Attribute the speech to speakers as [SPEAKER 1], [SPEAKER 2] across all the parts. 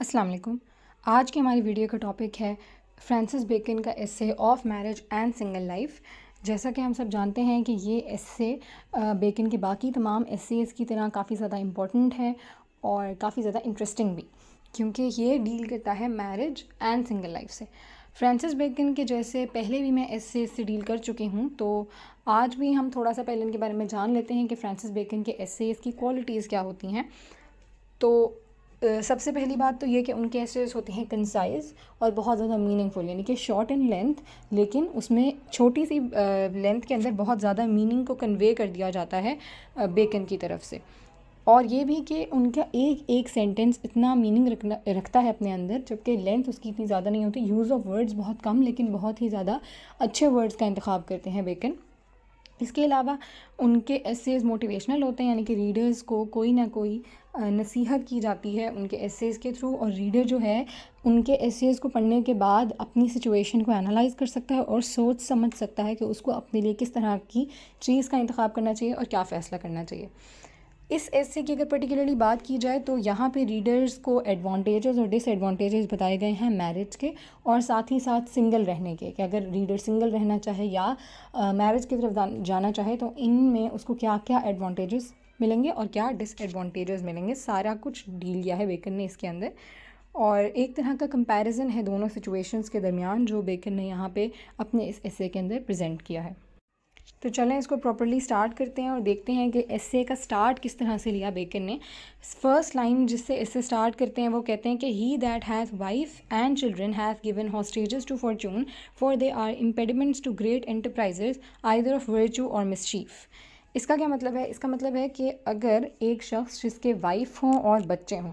[SPEAKER 1] असलम आज की हमारी वीडियो का टॉपिक है फ्रांसिस बेकन का essay of marriage and single life जैसा कि हम सब जानते हैं कि ये एस्से बेकिन के बाकी तमाम एस की तरह काफ़ी ज़्यादा इम्पोर्टेंट है और काफ़ी ज़्यादा इंटरेस्टिंग भी क्योंकि ये डील करता है मैरिज एंड सिंगल लाइफ से फ्रांसिस बेकन के जैसे पहले भी मैं एस्से से डील कर चुकी हूँ तो आज भी हम थोड़ा सा पहले इनके बारे में जान लेते हैं कि फ्रांसिस बेकिन के एस की क्वालिटीज़ क्या होती हैं तो सबसे पहली बात तो ये कि उनके एसेज होते हैं कंसाइज और बहुत ज़्यादा मीनिंगफुल यानी कि शॉर्ट इन लेंथ लेकिन उसमें छोटी सी लेंथ के अंदर बहुत ज़्यादा मीनिंग को कन्वे कर दिया जाता है बेकन की तरफ से और ये भी कि उनका एक एक सेंटेंस इतना मीनिंग रखना रखता है अपने अंदर जबकि लेंथ उसकी इतनी ज़्यादा नहीं होती यूज़ ऑफ वर्ड्स बहुत कम लेकिन बहुत ही ज़्यादा अच्छे वर्ड्स का इंतखब करते हैं बेकन इसके अलावा उनके एसेज मोटिवेशनल होते हैं यानी कि रीडर्स को कोई ना कोई नसीहत की जाती है उनके एसेज़ के थ्रू और रीडर जो है उनके एसेज़ को पढ़ने के बाद अपनी सिचुएशन को एनालाइज कर सकता है और सोच समझ सकता है कि उसको अपने लिए किस तरह की चीज़ का इंतखा करना चाहिए और क्या फ़ैसला करना चाहिए इस ऐसे की अगर पर्टिकुलरली बात की जाए तो यहाँ पे रीडर्स को एडवांटेजेस और डिसएडवांटेजेस बताए गए हैं मैरिज के और साथ ही साथ सिंगल रहने के कि अगर रीडर सिंगल रहना चाहे या मैरिज की तरफ जाना चाहे तो इनमें उसको क्या क्या एडवांटेजेस मिलेंगे और क्या डिसएडवांटेजेस मिलेंगे सारा कुछ डील किया है बेकन ने इसके अंदर और एक तरह का कंपैरिजन है दोनों सिचुएशंस के दरमियान जो बेकन ने यहाँ पे अपने इस एसे के अंदर प्रेजेंट किया है तो चलें इसको प्रॉपरली स्टार्ट करते हैं और देखते हैं कि एसे का स्टार्ट किस तरह से लिया बेकन ने फर्स्ट लाइन जिससे एसे स्टार्ट करते हैं वो कहते हैं कि he that has wife and children has given hostages to fortune for they are impediments to great enterprises either of virtue और मिसचीफ़ इसका क्या मतलब है इसका मतलब है कि अगर एक शख्स जिसके वाइफ हों और बच्चे हों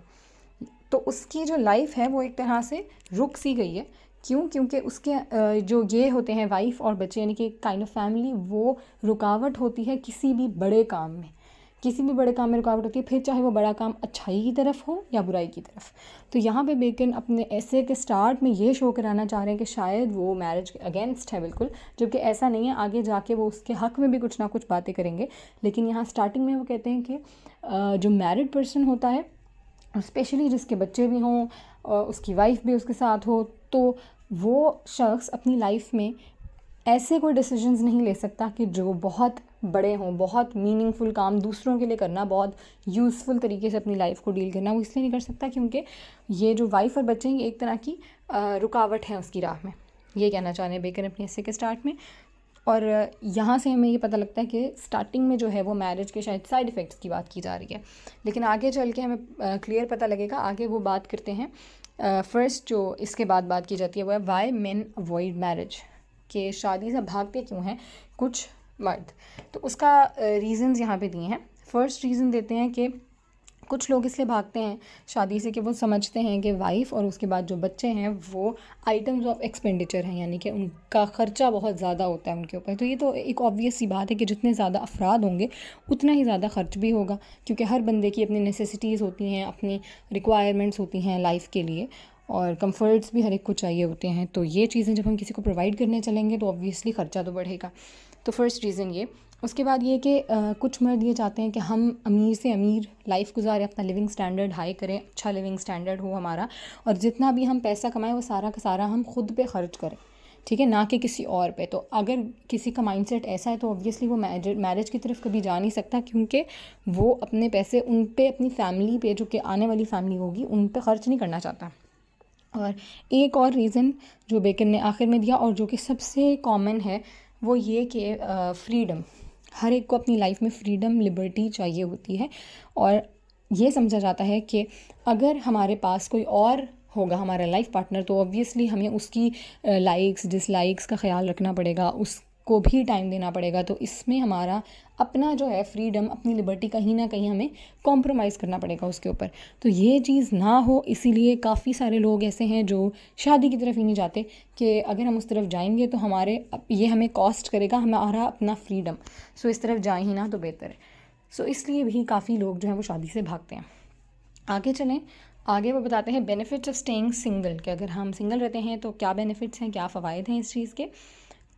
[SPEAKER 1] तो उसकी जो लाइफ है वो एक तरह से रुक सी गई है क्यों क्योंकि उसके जो ये होते हैं वाइफ और बच्चे यानी कि काइंड ऑफ फैमिली वो रुकावट होती है किसी भी बड़े काम में किसी भी बड़े काम में रुकावट होती है फिर चाहे वो बड़ा काम अच्छाई की तरफ हो या बुराई की तरफ तो यहाँ पे बेकन अपने ऐसे के स्टार्ट में ये शो कराना चाह रहे हैं कि शायद वो मैरिज के अगेंस्ट है बिल्कुल जबकि ऐसा नहीं है आगे जाके वो उसके हक में भी कुछ ना कुछ बातें करेंगे लेकिन यहाँ स्टार्टिंग में वो कहते हैं कि जो मैरिड पर्सन होता है स्पेशली जिसके बच्चे भी हों उसकी वाइफ भी उसके साथ हो तो वो शख्स अपनी लाइफ में ऐसे कोई डिसीजंस नहीं ले सकता कि जो बहुत बड़े हों बहुत मीनिंगफुल काम दूसरों के लिए करना बहुत यूज़फुल तरीके से अपनी लाइफ को डील करना वो इसलिए नहीं कर सकता क्योंकि ये जो वाइफ और बच्चे हैं ये एक तरह की रुकावट है उसकी राह में ये कहना चाह रहे हैं बेकर अपने हिस्से के स्टार्ट में और यहाँ से हमें ये पता लगता है कि स्टार्टिंग में जो है वो मैरिज के शायद साइड इफ़ेक्ट्स की बात की जा रही है लेकिन आगे चल के हमें क्लियर पता लगेगा आगे वो बात करते हैं फर्स्ट जो इसके बाद बात की जाती है वो है वाई मेन अवॉइड मैरिज कि शादी से भागते क्यों हैं कुछ मर्द तो उसका रीज़न्स यहाँ पे दिए हैं फर्स्ट रीज़न देते हैं कि कुछ लोग इसलिए भागते हैं शादी से कि वो समझते हैं कि वाइफ और उसके बाद जो बच्चे हैं वो आइटम्स ऑफ एक्सपेंडिचर हैं यानी कि उनका ख़र्चा बहुत ज़्यादा होता है उनके ऊपर तो ये तो एक ऑब्वियस सी बात है कि जितने ज़्यादा अफराद होंगे उतना ही ज़्यादा ख़र्च भी होगा क्योंकि हर बंदे की अपनी नेसेसिटीज़ होती हैं अपनी रिक्वायरमेंट्स होती हैं लाइफ के लिए और कंफर्ट्स भी हर एक को चाहिए होते हैं तो ये चीज़ें जब हम किसी को प्रोवाइड करने चलेंगे तो ऑब्वियसली ख़र्चा तो बढ़ेगा तो फर्स्ट रीज़न ये उसके बाद ये कि कुछ मर्द ये चाहते हैं कि हम अमीर से अमीर लाइफ गुजारें अपना लिविंग स्टैंडर्ड हाई करें अच्छा लिविंग स्टैंडर्ड हो हमारा और जितना भी हम पैसा कमाएं वो सारा का सारा हम खुद पे खर्च करें ठीक है ना कि किसी और पे तो अगर किसी का माइंडसेट ऐसा है तो ऑब्वियसली वो मैरिज की तरफ कभी जा नहीं सकता क्योंकि वो अपने पैसे उन पर अपनी फैमिली पे जो कि आने वाली फैमिली होगी उन पर खर्च नहीं करना चाहता और एक और रीज़न जो बेकन ने आखिर में दिया और जो कि सबसे कॉमन है वो ये कि फ्रीडम हर एक को अपनी लाइफ में फ्रीडम लिबर्टी चाहिए होती है और ये समझा जाता है कि अगर हमारे पास कोई और होगा हमारा लाइफ पार्टनर तो ऑब्वियसली हमें उसकी लाइक्स डिसलाइक्स का ख्याल रखना पड़ेगा उस को भी टाइम देना पड़ेगा तो इसमें हमारा अपना जो है फ्रीडम अपनी लिबर्टी कहीं ना कहीं हमें कॉम्प्रोमाइज़ करना पड़ेगा उसके ऊपर तो ये चीज़ ना हो इसीलिए काफ़ी सारे लोग ऐसे हैं जो शादी की तरफ ही नहीं जाते कि अगर हम उस तरफ जाएंगे तो हमारे ये हमें कॉस्ट करेगा हमारा अपना फ्रीडम सो इस तरफ जाए ही ना तो बेहतर है सो इसलिए भी काफ़ी लोग जो हैं वो शादी से भागते हैं आगे चलें आगे वो बताते हैं बेनिफिट्स ऑफ स्टेइंग सिंगल कि अगर हम सिंगल रहते हैं तो क्या बेनिफिट्स हैं क्या फ़वाद हैं इस चीज़ के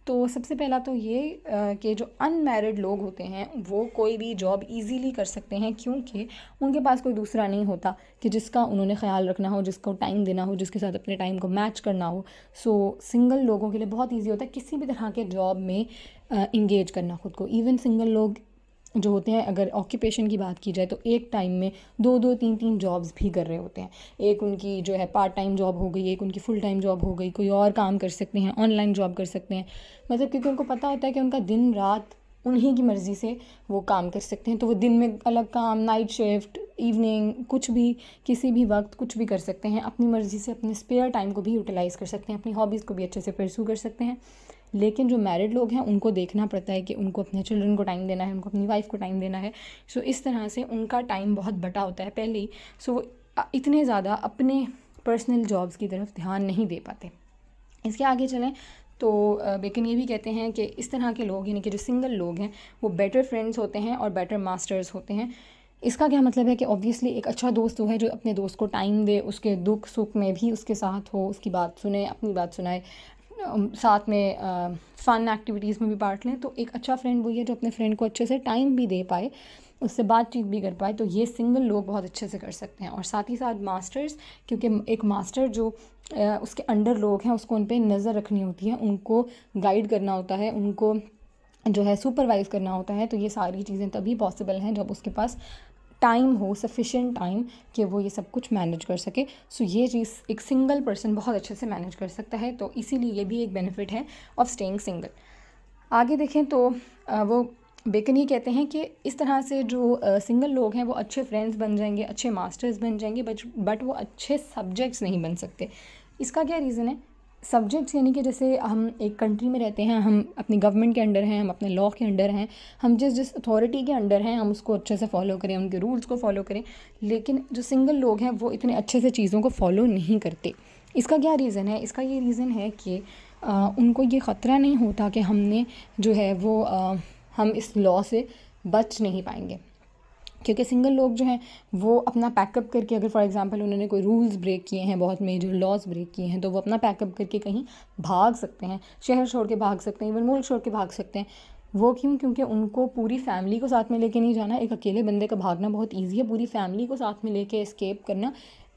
[SPEAKER 1] तो सबसे पहला तो ये कि जो अनमेरिड लोग होते हैं वो कोई भी जॉब इजीली कर सकते हैं क्योंकि उनके पास कोई दूसरा नहीं होता कि जिसका उन्होंने ख्याल रखना हो जिसको टाइम देना हो जिसके साथ अपने टाइम को मैच करना हो सो so, सिंगल लोगों के लिए बहुत ईजी होता है किसी भी तरह के जॉब में इंगेज करना खुद को इवन सिंगल लोग जो होते हैं अगर ऑक्यूपेशन की बात की जाए तो एक टाइम में दो दो तीन तीन जॉब्स भी कर रहे होते हैं एक उनकी जो है पार्ट टाइम जॉब हो गई एक उनकी फुल टाइम जॉब हो गई कोई और काम कर सकते हैं ऑनलाइन जॉब कर सकते हैं मतलब क्योंकि उनको पता होता है कि उनका दिन रात उन्हीं की मर्ज़ी से वो काम कर सकते हैं तो वो दिन में अलग काम नाइट शिफ्ट इवनिंग कुछ भी किसी भी वक्त कुछ भी कर सकते हैं अपनी मर्ज़ी से अपने स्पेयर टाइम को भी यूटिलाइज़ कर सकते हैं अपनी हॉबीज़ को भी अच्छे से परसू कर सकते हैं लेकिन जो मैरिड लोग हैं उनको देखना पड़ता है कि उनको अपने चिल्ड्रन को टाइम देना है उनको अपनी वाइफ को टाइम देना है सो so, इस तरह से उनका टाइम बहुत बटा होता है पहले ही सो so, वो इतने ज़्यादा अपने पर्सनल जॉब्स की तरफ ध्यान नहीं दे पाते इसके आगे चलें तो लेकिन ये भी कहते हैं कि इस तरह के लोग यानी कि जो सिंगल लोग हैं वो बेटर फ्रेंड्स होते हैं और बेटर मास्टर्स होते हैं इसका क्या मतलब है कि ऑब्वियसली एक अच्छा दोस्त वो है जो अपने दोस्त को टाइम दे उसके दुख सुख में भी उसके साथ हो उसकी बात सुने अपनी बात सुनाए साथ में फ़न एक्टिविटीज़ में भी बांट लें तो एक अच्छा फ्रेंड वही है जो अपने फ्रेंड को अच्छे से टाइम भी दे पाए उससे बातचीत भी कर पाए तो ये सिंगल लोग बहुत अच्छे से कर सकते हैं और साथ ही साथ मास्टर्स क्योंकि एक मास्टर जो उसके अंडर लोग हैं उसको उन पर नज़र रखनी होती है उनको गाइड करना होता है उनको जो है सुपरवाइज़ करना होता है तो ये सारी चीज़ें तभी पॉसिबल हैं जब उसके पास टाइम हो सफिशेंट टाइम कि वो ये सब कुछ मैनेज कर सके सो so, ये चीज़ एक सिंगल पर्सन बहुत अच्छे से मैनेज कर सकता है तो इसीलिए ये भी एक बेनिफिट है ऑफ स्टेइंग सिंगल आगे देखें तो वो बेकन ही कहते हैं कि इस तरह से जो सिंगल लोग हैं वो अच्छे फ्रेंड्स बन जाएंगे अच्छे मास्टर्स बन जाएंगे बट बट वो अच्छे सब्जेक्ट्स नहीं बन सकते इसका क्या रीज़न है सब्जेक्ट्स यानी कि जैसे हम एक कंट्री में रहते हैं हम अपनी गवर्नमेंट के अंडर हैं हम अपने लॉ के अंडर हैं हम जिस जिस अथॉरिटी के अंडर हैं हम उसको अच्छे से फॉलो करें उनके रूल्स को फॉलो करें लेकिन जो सिंगल लोग हैं वो इतने अच्छे से चीज़ों को फॉलो नहीं करते इसका क्या रीज़न है इसका ये रीज़न है कि आ, उनको ये ख़तरा नहीं होता कि हमने जो है वो आ, हम इस लॉ से बच नहीं पाएंगे क्योंकि सिंगल लोग जो हैं वो अपना पैकअप करके अगर फॉर एग्जांपल उन्होंने कोई रूल्स ब्रेक किए हैं बहुत मेजर लॉज ब्रेक किए हैं तो वो अपना पैकअप करके कहीं भाग सकते हैं शहर छोड़ के भाग सकते हैं इवन मुल्क छोड़ के भाग सकते हैं वो क्यों क्योंकि उनको पूरी फैमिली को साथ में लेके नहीं जाना एक अकेले बंदे का भागना बहुत ईजी है पूरी फैमिली को साथ में लेके एस्केप करना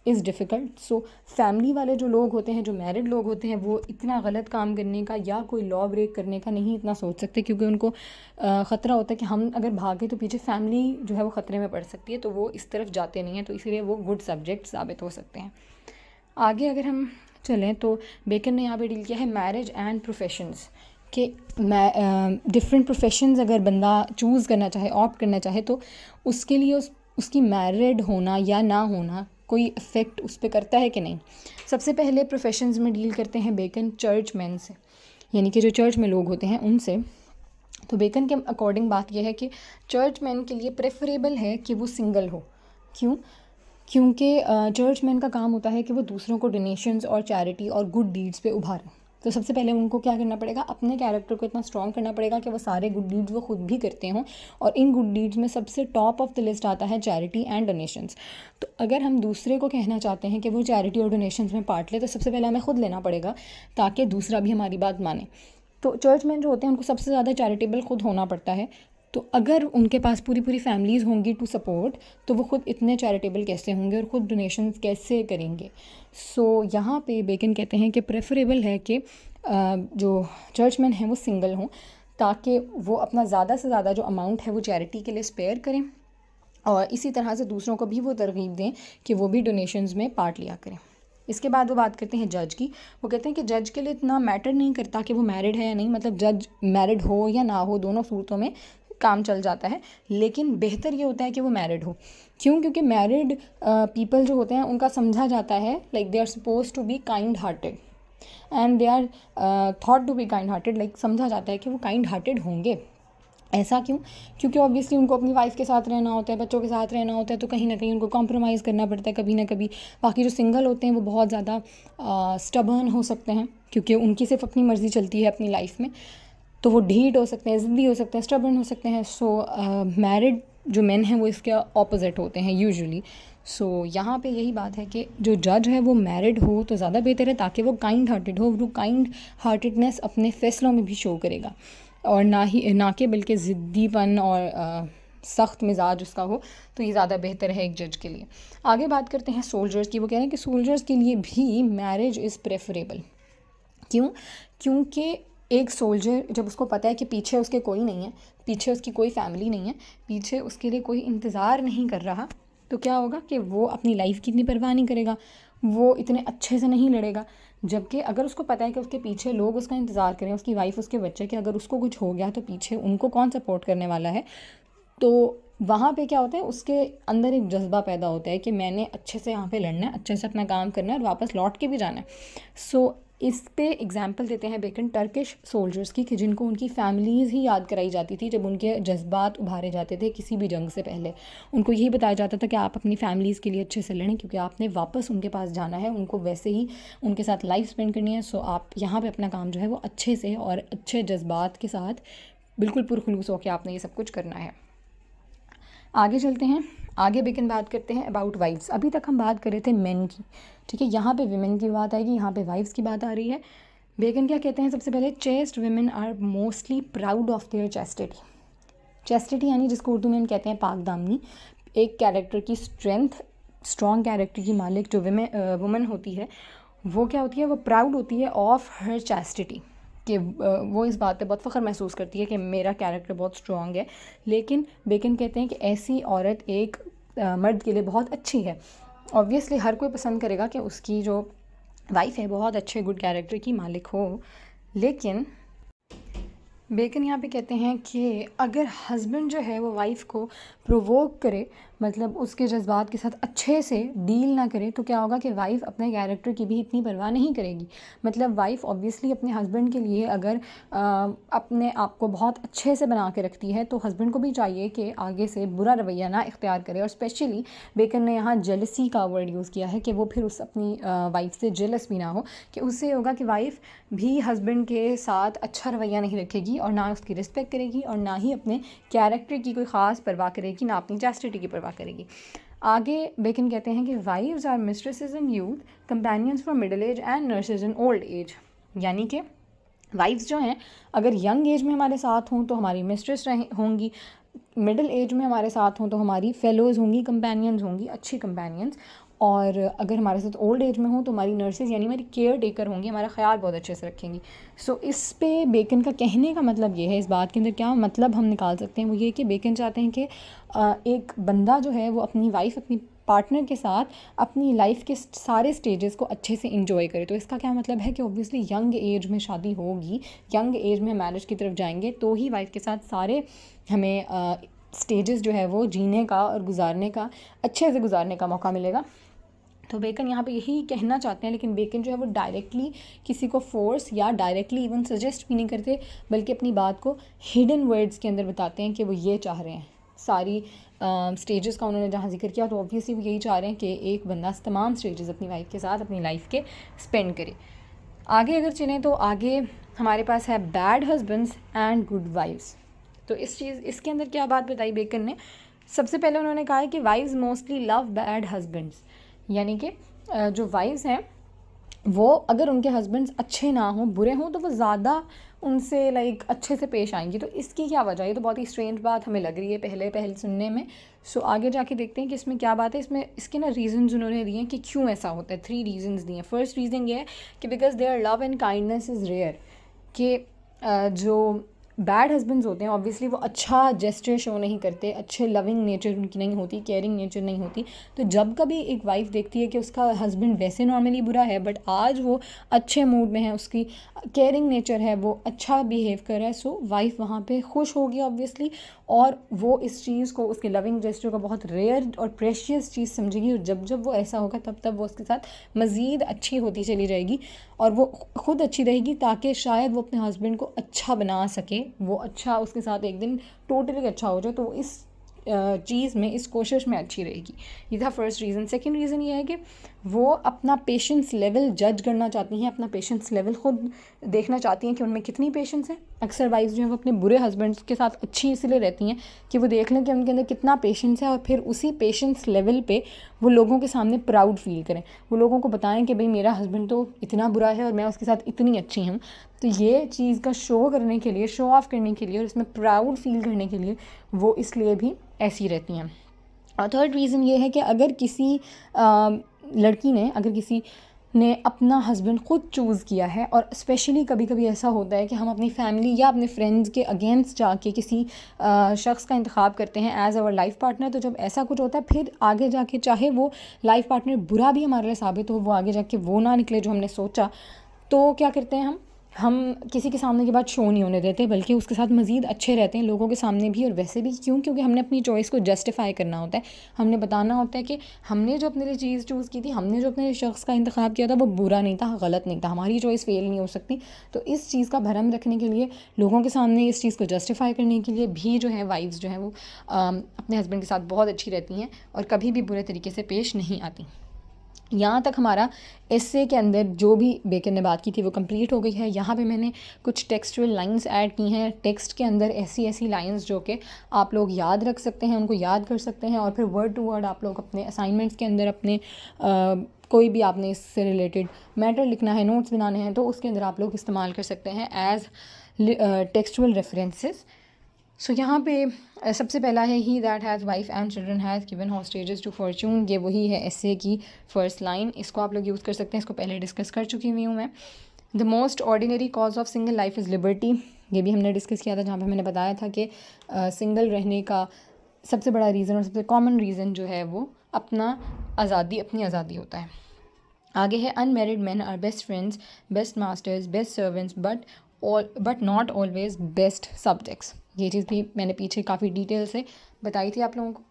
[SPEAKER 1] इज़ डिफ़िकल्ट सो फैमिली वाले जो लोग होते हैं जो मैरिड लोग होते हैं वो इतना गलत काम करने का या कोई लॉ ब्रेक करने का नहीं इतना सोच सकते क्योंकि उनको ख़तरा होता है कि हम अगर भागे तो पीछे फैमिली जो है वो ख़तरे में पड़ सकती है तो वो इस तरफ जाते नहीं हैं तो इसीलिए वो गुड सब्जेक्ट साबित हो सकते हैं आगे अगर हम चलें तो बेकन ने यहाँ पे डील किया है मैरिज एंड प्रोफेशंस कि डिफरेंट प्रोफेशंस अगर बंदा चूज़ करना चाहे ऑप्ट करना चाहे तो उसके लिए उस उसकी मैरिड होना या ना होना कोई इफ़ेक्ट उस पर करता है कि नहीं सबसे पहले प्रोफेशंस में डील करते हैं बेकन चर्च मैन से यानी कि जो चर्च में लोग होते हैं उनसे तो बेकन के अकॉर्डिंग बात यह है कि चर्च मैन के लिए प्रेफरेबल है कि वो सिंगल हो क्यों क्योंकि चर्च मैन का काम होता है कि वो दूसरों को डोनेशंस और चैरिटी और गुड डीड्स पे उभारें तो सबसे पहले उनको क्या करना पड़ेगा अपने कैरेक्टर को इतना स्ट्रॉन्ग करना पड़ेगा कि वो सारे गुड डीड्स वो खुद भी करते हों और इन गुड डीड्स में सबसे टॉप ऑफ द लिस्ट आता है चैरिटी एंड डोनेशंस तो अगर हम दूसरे को कहना चाहते हैं कि वो चैरिटी और डोनेशंस में पार्ट ले तो सबसे पहले हमें खुद लेना पड़ेगा ताकि दूसरा भी हमारी बात माने तो चर्च में जो होते हैं उनको सबसे ज़्यादा चैरिटेबल खुद होना पड़ता है तो अगर उनके पास पूरी पूरी फैमिलीज़ होंगी टू सपोर्ट तो वो ख़ुद इतने चैरिटेबल कैसे होंगे और ख़ुद डोनेशन कैसे करेंगे सो so, यहाँ पे बेकन कहते हैं कि प्रेफरेबल है कि जो चर्चमैन हैं वो सिंगल हों ताकि वो अपना ज़्यादा से ज़्यादा जो अमाउंट है वो चैरिटी के लिए स्पेयर करें और इसी तरह से दूसरों को भी वो तरगीब दें कि वो भी डोनेशंस में पार्ट लिया करें इसके बाद वो बात करते हैं जज की वो कहते हैं कि जज के लिए इतना मैटर नहीं करता कि वो मैरिड है या नहीं मतलब जज मैरिड हो या ना हो दोनों सूरतों में काम चल जाता है लेकिन बेहतर ये होता है कि वो मैरिड हो क्यों क्योंकि मैरिड पीपल जो होते हैं उनका समझा जाता है like they are suppose to be kind hearted and they are thought to be kind hearted like समझा जाता है कि वो काइंड हार्टेड होंगे ऐसा क्यों क्योंकि ऑब्वियसली उनको अपनी वाइफ के साथ रहना होता है बच्चों के साथ रहना होता है तो कहीं ना कहीं उनको कॉम्प्रोमाइज़ करना पड़ता है कभी ना कभी बाकी जो सिंगल होते हैं वो बहुत ज़्यादा स्टबर्न हो सकते हैं क्योंकि उनकी सिर्फ अपनी मर्ज़ी चलती है अपनी लाइफ में तो वो ढीट हो सकते हैं ज़िद्दी हो सकते हैं स्टबर्न हो सकते हैं सो मैरिड uh, जो मेन हैं वो इसके ऑपोजिट होते हैं यूजुअली सो so, यहाँ पे यही बात है कि जो जज है वो मैरिड हो तो ज़्यादा बेहतर है ताकि वो काइंड हार्टेड हो वो काइंड हार्टेडनेस अपने फैसलों में भी शो करेगा और ना ही ना कि बल्कि ज़िद्दीपन और आ, uh, सख्त मिजाज उसका हो तो ये ज़्यादा बेहतर है एक जज के लिए आगे बात करते हैं सोल्जर्स की वो कह रहे हैं कि सोल्जर्स के लिए भी मैरिज इज़ प्रेफरेबल क्यों क्योंकि एक सोल्जर जब उसको पता है कि पीछे उसके कोई नहीं है पीछे उसकी कोई फैमिली नहीं है पीछे उसके लिए कोई इंतज़ार नहीं कर रहा तो क्या होगा कि वो अपनी लाइफ की इतनी परवाह नहीं करेगा वो इतने अच्छे से नहीं लड़ेगा जबकि अगर उसको पता है कि उसके पीछे लोग उसका इंतज़ार करें उसकी वाइफ उसके बच्चे के अगर उसको कुछ हो गया तो पीछे उनको कौन सपोर्ट करने वाला है तो वहाँ पे क्या होता है उसके अंदर एक जज्बा पैदा होता है कि मैंने अच्छे से यहाँ पे लड़ना है अच्छे से अपना काम करना है और वापस लौट के भी जाना है सो so, इस पे एग्ज़ाम्पल देते हैं बेकन टर्किश सोल्जर्स की कि जिनको उनकी फैमिलीज़ ही याद कराई जाती थी जब उनके जज्बात उभारे जाते थे किसी भी जंग से पहले उनको यही बताया जाता था कि आप अपनी फैमिलीज़ के लिए अच्छे से लड़ें क्योंकि आपने वापस उनके पास जाना है उनको वैसे ही उनके साथ लाइफ स्पेंड करनी है सो आप यहाँ पर अपना काम जो है वो अच्छे से और अच्छे जज्बात के साथ बिल्कुल पुरखलूस होकर आपने ये सब कुछ करना है आगे चलते हैं आगे बेकिन बात करते हैं अबाउट वाइफ्स अभी तक हम बात कर रहे थे मेन की ठीक है यहाँ पे विमेन की बात आएगी यहाँ पे वाइफ्स की बात आ रही है बेकन क्या कहते हैं सबसे पहले chaste women are mostly proud of their chastity chastity यानी जिसको उर्दू में हम कहते हैं पाक दामनी एक कैरेक्टर की स्ट्रेंथ स्ट्रॉन्ग कैरेक्टर की मालिक जो वुमेन वुमेन uh, होती है वो क्या होती है वो प्राउड होती है ऑफ हर चेस्टिटी कि वो इस बात पे बहुत फ़ख्र महसूस करती है कि मेरा कैरेक्टर बहुत स्ट्रॉन्ग है लेकिन बेकिन कहते हैं कि ऐसी औरत एक मर्द के लिए बहुत अच्छी है ऑब्वियसली हर कोई पसंद करेगा कि उसकी जो वाइफ है बहुत अच्छे गुड कैरेक्टर की मालिक हो लेकिन बेकन यहाँ पे कहते हैं कि अगर हस्बैंड जो है वो वाइफ को प्रोवोक करे मतलब उसके जज्बात के साथ अच्छे से डील ना करे तो क्या होगा कि वाइफ़ अपने कैरेक्टर की भी इतनी परवाह नहीं करेगी मतलब वाइफ़ ऑब्वियसली अपने हस्बैंड के लिए अगर आ, अपने आप को बहुत अच्छे से बना के रखती है तो हस्बैंड को भी चाहिए कि आगे से बुरा रवैया ना इख्तियार करे और स्पेशली बेकर ने यहाँ जेलसी का वर्ड यूज़ किया है कि वो फिर उस अपनी वाइफ से जेलस भी ना हो कि उससे होगा कि वाइफ़ भी हस्बैंड के साथ अच्छा रवैया नहीं रखेगी और ना उसकी रिस्पेक्ट करेगी और ना ही अपने कैरेक्टर की कोई ख़ास परवाह करेगी ना अपनी चैस्टिटी की परवाह सेवा करेगी आगे बेकिन कहते हैं कि wives are mistresses in youth companions for middle age and nurses in old age यानी कि वाइफ्स जो हैं अगर यंग एज में हमारे साथ हों तो हमारी मिस्ट्रेस रहें होंगी मिडिल एज में हमारे साथ हों तो हमारी फेलोज़ होंगी कंपेनियंस होंगी अच्छी कंपेनियंस और अगर हमारे साथ ओल्ड एज में हो तो हमारी नर्सेज यानी हमारी केयर टेकर होंगी हमारा ख्याल बहुत अच्छे से रखेंगी सो so, इस पे बेकन का कहने का मतलब ये है इस बात के अंदर क्या मतलब हम निकाल सकते हैं वो ये कि बेकन चाहते हैं कि एक बंदा जो है वो अपनी वाइफ अपनी पार्टनर के साथ अपनी लाइफ के सारे स्टेजेस को अच्छे से इंजॉय करे तो इसका क्या मतलब है कि ऑब्वियसली यंग एज में शादी होगी यंग एज में मैरिज की तरफ जाएंगे तो ही वाइफ के साथ सारे हमें स्टेजेस जो है वो जीने का और गुजारने का अच्छे से गुजारने का मौका मिलेगा तो बेकन यहाँ पे यही कहना चाहते हैं लेकिन बेकन जो है वो डायरेक्टली किसी को फोर्स या डायरेक्टली इवन सजेस्ट भी नहीं करते बल्कि अपनी बात को हिडन वर्ड्स के अंदर बताते हैं कि वो ये चाह रहे हैं सारी स्टेजेस uh, का उन्होंने जहाँ जिक्र किया तो ऑब्वियसली वो यही चाह रहे हैं कि एक बंदा तमाम स्टेजेस अपनी वाइफ के साथ अपनी लाइफ के स्पेंड करे आगे अगर चलें तो आगे हमारे पास है bad husbands and good wives तो इस चीज़ इसके अंदर क्या बात बताई बेकन ने सबसे पहले उन्होंने कहा है कि wives mostly love bad husbands यानी कि जो वाइफ्स हैं वो अगर उनके हस्बैंड्स अच्छे ना हों बुरे हों तो वो ज़्यादा उनसे लाइक अच्छे से पेश आएंगी तो इसकी क्या वजह ये तो बहुत ही स्ट्रेंज बात हमें लग रही है पहले पहले सुनने में सो आगे जाके देखते हैं कि इसमें क्या बात है इसमें इसके ना रीजंस उन्होंने दिए हैं कि क्यों ऐसा होता है थ्री रीजंस दिए हैं फर्स्ट रीज़न ये है कि because their love and kindness is rare कि जो बैड हस्बैंड्स होते हैं ऑब्वियसली वो अच्छा जेस्टर शो नहीं करते अच्छे लविंग नेचर उनकी नहीं होती केयरिंग नेचर नहीं होती तो जब कभी एक वाइफ देखती है कि उसका हस्बैंड वैसे नॉर्मली बुरा है बट आज वो अच्छे मूड में है उसकी केयरिंग नेचर है वो अच्छा बिहेव कर रहा है सो वाइफ वहाँ पर खुश होगी ऑब्वियसली और वो इस चीज़ को उसके लविंग जेस्टर को बहुत रेयर और प्रेशियस चीज़ समझेगी और जब जब वो ऐसा होगा तब तब वो उसके साथ मज़ीद अच्छी होती चली जाएगी और वो ख़ुद अच्छी रहेगी ताकि शायद वो अपने हस्बैंड को अच्छा बना सके वो अच्छा उसके साथ एक दिन टोटली अच्छा हो जाए तो वो इस चीज़ में इस कोशिश में अच्छी रहेगी ये था फर्स्ट रीज़न सेकेंड रीज़न ये है कि वो अपना पेशेंस लेवल जज करना चाहती हैं अपना पेशेंस लेवल ख़ुद देखना चाहती हैं कि उनमें कितनी पेशेंस है अक्सर वाइफ जो है वो अपने बुरे हस्बैंड्स के साथ अच्छी इसलिए रहती हैं कि वो देख लें कि उनके अंदर कितना पेशेंस है और फिर उसी पेशेंस लेवल पे वो लोगों के सामने प्राउड फील करें वो लोगों को बताएं कि भाई मेरा हस्बैंड तो इतना बुरा है और मैं उसके साथ इतनी अच्छी हूँ तो ये चीज़ का शो करने के लिए शो ऑफ़ करने के लिए और इसमें प्राउड फील करने के लिए वो इसलिए भी ऐसी रहती हैं और थर्ड रीज़न ये है कि अगर किसी आ, लड़की ने अगर किसी ने अपना हस्बैंड ख़ुद चूज़ किया है और स्पेशली कभी कभी ऐसा होता है कि हम अपनी फैमिली या अपने फ्रेंड्स के अगेंस्ट जाके किसी शख्स का इंतखब करते हैं एज़ आवर लाइफ पार्टनर तो जब ऐसा कुछ होता है फिर आगे जाके चाहे वो लाइफ पार्टनर बुरा भी हमारे लिए साबित हो वो आगे जाके वो ना निकले जो हमने सोचा तो क्या करते हैं हम हम किसी के सामने के बाद शो नहीं होने देते बल्कि उसके साथ मज़ीद अच्छे रहते हैं लोगों के सामने भी और वैसे भी क्यों क्योंकि हमने अपनी चॉइस को जस्टिफाई करना होता है हमने बताना होता है कि हमने जो अपने लिए चीज़ चूज़ की थी हमने जो अपने शख्स का इंतखब किया था वो बुरा नहीं था गलत नहीं था हमारी चॉइस फेल नहीं हो सकती तो इस चीज़ का भरम रखने के लिए लोगों के सामने इस चीज़ को जस्टिफाई करने के लिए भी जो है वाइफ्स जो हैं वो अपने हस्बैंड के साथ बहुत अच्छी रहती हैं और कभी भी बुरे तरीके से पेश नहीं आती यहाँ तक हमारा इससे के अंदर जो भी बेकर ने बात की थी वो कंप्लीट हो गई है यहाँ पे मैंने कुछ टेक्सचुअल लाइंस ऐड की हैं टेक्स्ट के अंदर ऐसी ऐसी लाइंस जो कि आप लोग याद रख सकते हैं उनको याद कर सकते हैं और फिर वर्ड टू वर्ड आप लोग अपने असाइनमेंट्स के अंदर अपने आ, कोई भी आपने इससे रिलेटेड मैटर लिखना है नोट्स बनाने हैं तो उसके अंदर आप लोग इस्तेमाल कर सकते हैं एज़ टेक्सचुअल रेफरेंसेस सो यहाँ पे सबसे पहला है he that has wife and children has given hostages to fortune ये वही है ऐसे की फर्स्ट लाइन इसको आप लोग यूज़ कर सकते हैं इसको पहले डिस्कस कर चुकी हुई हूँ मैं the most ordinary cause of single life is liberty ये भी हमने डिस्कस किया था जहाँ पे मैंने बताया था कि सिंगल uh, रहने का सबसे बड़ा रीज़न और सबसे कॉमन रीज़न जो है वो अपना आज़ादी अपनी आज़ादी होता है आगे है unmarried man are best friends best masters best servants but but not always best subjects ये चीज़ भी मैंने पीछे काफ़ी डिटेल से बताई थी आप लोगों को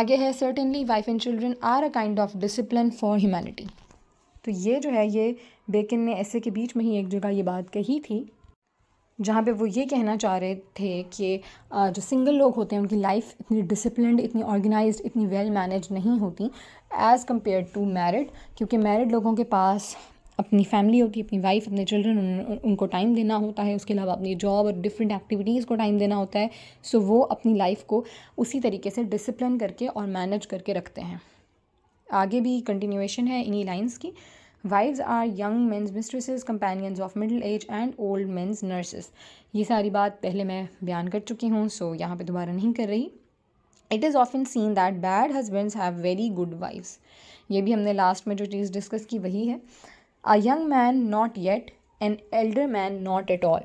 [SPEAKER 1] आगे है certainly wife and children are a kind of discipline for humanity तो ये जो है ये बेकिन ने ऐसे के बीच में ही एक जगह ये बात कही थी जहाँ पे वो ये कहना चाह रहे थे कि जो सिंगल लोग होते हैं उनकी लाइफ इतनी डिसिप्लिन इतनी ऑर्गेनाइज्ड इतनी वेल मैनेज नहीं होती एज़ कम्पेयर टू मैरिड क्योंकि मैरिड लोगों के पास अपनी फैमिली होती है अपनी वाइफ अपने चिल्ड्रन उन, उनको टाइम देना होता है उसके अलावा अपनी जॉब और डिफरेंट एक्टिविटीज़ को टाइम देना होता है सो so, वो अपनी लाइफ को उसी तरीके से डिसिप्लिन करके और मैनेज करके रखते हैं आगे भी कंटिन्यूएशन है इन्हीं लाइन्स की wives are young men's mistress companions of middle age and old men's nurses ये सारी बात पहले मैं बयान कर चुकी हूँ सो यहाँ पे दोबारा नहीं कर रही it is often seen that bad husbands have very good wives ये भी हमने लास्ट में जो चीज़ डिस्कस की वही है a young man not yet an elder man not at all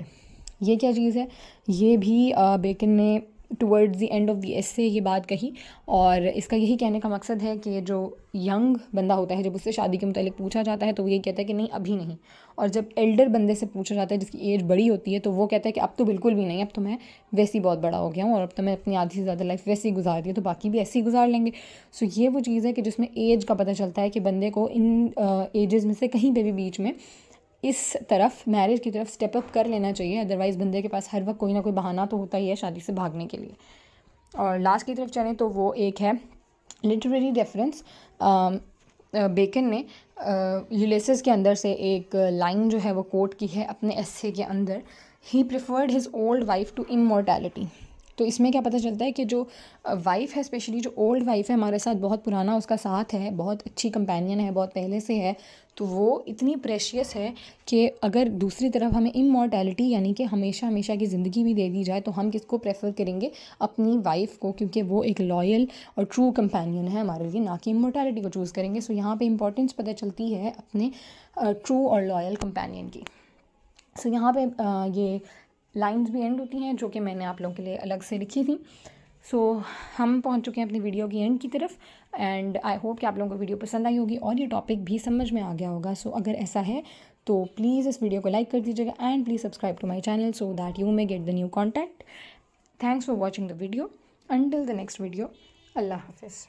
[SPEAKER 1] ये क्या चीज़ है ये भी बेकन uh, ने towards the end of the essay से ये बात कही और इसका यही कहने का मकसद है कि जो यंग बंदा होता है जब उससे शादी के मुतालिक पूछा जाता है तो वो ये कहता है कि नहीं अभी नहीं और जब एल्डर बंदे से पूछा जाता है जिसकी एज बड़ी होती है तो वो कहता है कि अब तो बिल्कुल भी नहीं अब तो मैं वैसे ही बहुत बड़ा हो गया हूँ और अब तो मैं अपनी आधी से ज़्यादा लाइफ वैसे ही गुजार दी तो बाकी भी ऐसे ही गुजार लेंगे सो ये वो चीज़ है कि जिसमें एज का पता चलता है कि बंदे को इन एजेज़ में से कहीं पर भी बीच में इस तरफ मैरिज की तरफ स्टेप अप कर लेना चाहिए अदरवाइज़ बंदे के पास हर वक्त कोई ना कोई बहाना तो होता ही है शादी से भागने के लिए और लास्ट की तरफ चलें तो वो एक है लिटरेरी रेफरेंस बेकन ने यूलेसिस के अंदर से एक लाइन जो है वो कोट की है अपने एस्से के अंदर he preferred his old wife to immortality तो इसमें क्या पता चलता है कि जो वाइफ़ है स्पेशली जो ओल्ड वाइफ़ है हमारे साथ बहुत पुराना उसका साथ है बहुत अच्छी कंपेनियन है बहुत पहले से है तो वो इतनी प्रेशियस है कि अगर दूसरी तरफ हमें इमोर्टैलिटी यानी कि हमेशा हमेशा की ज़िंदगी भी दे दी जाए तो हम किसको प्रेफर करेंगे अपनी वाइफ को क्योंकि वो एक लॉयल और ट्रू कंपेनियन है हमारे लिए ना कि इमोर्टैलिटी को चूज़ करेंगे सो यहाँ पे इंपॉर्टेंस पता चलती है अपने ट्रू और लॉयल कंपेनियन की सो so, यहाँ पे आ, ये लाइंस भी एंड होती हैं जो कि मैंने आप लोगों के लिए अलग से लिखी थी सो so, हम पहुंच चुके हैं अपनी वीडियो की एंड की तरफ एंड आई होप कि आप लोगों को वीडियो पसंद आई होगी और ये टॉपिक भी समझ में आ गया होगा सो so, अगर ऐसा है तो प्लीज़ इस वीडियो को लाइक कर दीजिएगा and please subscribe to my channel so that you may get the new contact thanks for watching the video until the next video अल्लाह हाफिज़